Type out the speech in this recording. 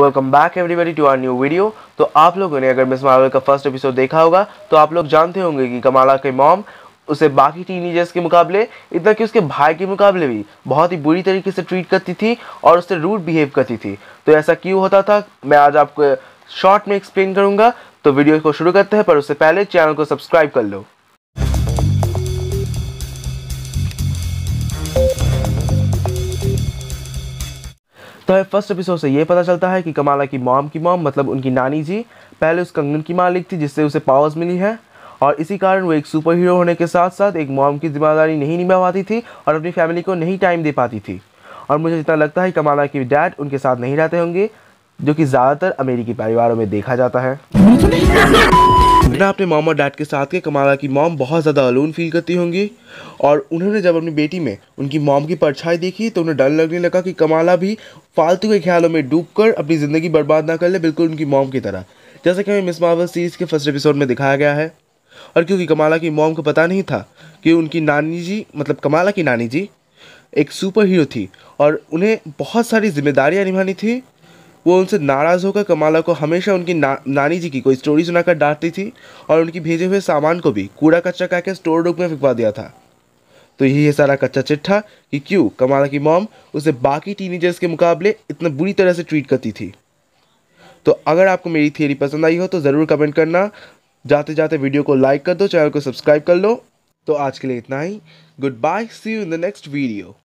welcome back everybody to our new video तो आप लोगों ने अगर मिस मार्वल का फर्स्ट एपिसोड देखा होगा तो आप लोग जानते होंगे कि कमाला के मॉम उसे बाकी टीनेजर्स के मुकाबले इतना कि उसके भाई के मुकाबले भी बहुत ही बुरी तरीके से ट्रीट करती थी और उससे रूड बिहेव करती थी तो ऐसा क्यों होता था मैं आज आपको शॉर्ट में एक्सप्लेन करूँगा तो वीडियो को शुरू करते हैं पर उससे पहले चैनल को सब्सक्राइब कर लो तो फर्स्ट एपिसोड से ये पता चलता है कि कमाला की मॉम की मॉम मतलब उनकी नानी जी पहले उस कंगन की मालिक थी जिससे उसे पावर्स मिली है और इसी कारण वो एक सुपर हीरो होने के साथ साथ एक मॉम की जिम्मेदारी नहीं निभा पाती थी और अपनी फैमिली को नहीं टाइम दे पाती थी और मुझे जितना लगता है कमाला की डैड उनके साथ नहीं रहते होंगे जो कि ज़्यादातर अमेरिकी परिवारों में देखा जाता है ना अपने मॉम और डैड के साथ के कमाला की मॉम बहुत ज़्यादा अलून फील करती होंगी और उन्होंने जब अपनी बेटी में उनकी मॉम की परछाई देखी तो उन्हें डर लगने लगा कि कमाला भी फालतू के ख्यालों में डूब कर अपनी ज़िंदगी बर्बाद ना कर ले बिल्कुल उनकी मॉम की तरह जैसा कि हमें मिस मावल सीरीज़ के फर्स्ट एपिसोड में दिखाया गया है और क्योंकि कमाला की मॉम को पता नहीं था कि उनकी नानी जी मतलब कमाला की नानी जी एक सुपर हीरो थी और उन्हें बहुत सारी जिम्मेदारियाँ निभानी थी वो उनसे नाराज़ होकर कमाला को हमेशा उनकी ना, नानी जी की कोई स्टोरी सुनाकर डांटती थी और उनकी भेजे हुए सामान को भी कूड़ा कच्चा कहकर स्टोर रूप में फिकवा दिया था तो यही है सारा कच्चा चिट्ठा कि क्यों कमाला की मॉम उसे बाकी टीनेजर्स के मुकाबले इतना बुरी तरह से ट्रीट करती थी तो अगर आपको मेरी थियरी पसंद आई हो तो ज़रूर कमेंट करना जाते जाते वीडियो को लाइक कर दो चैनल को सब्सक्राइब कर लो तो आज के लिए इतना ही good bye see you in the next video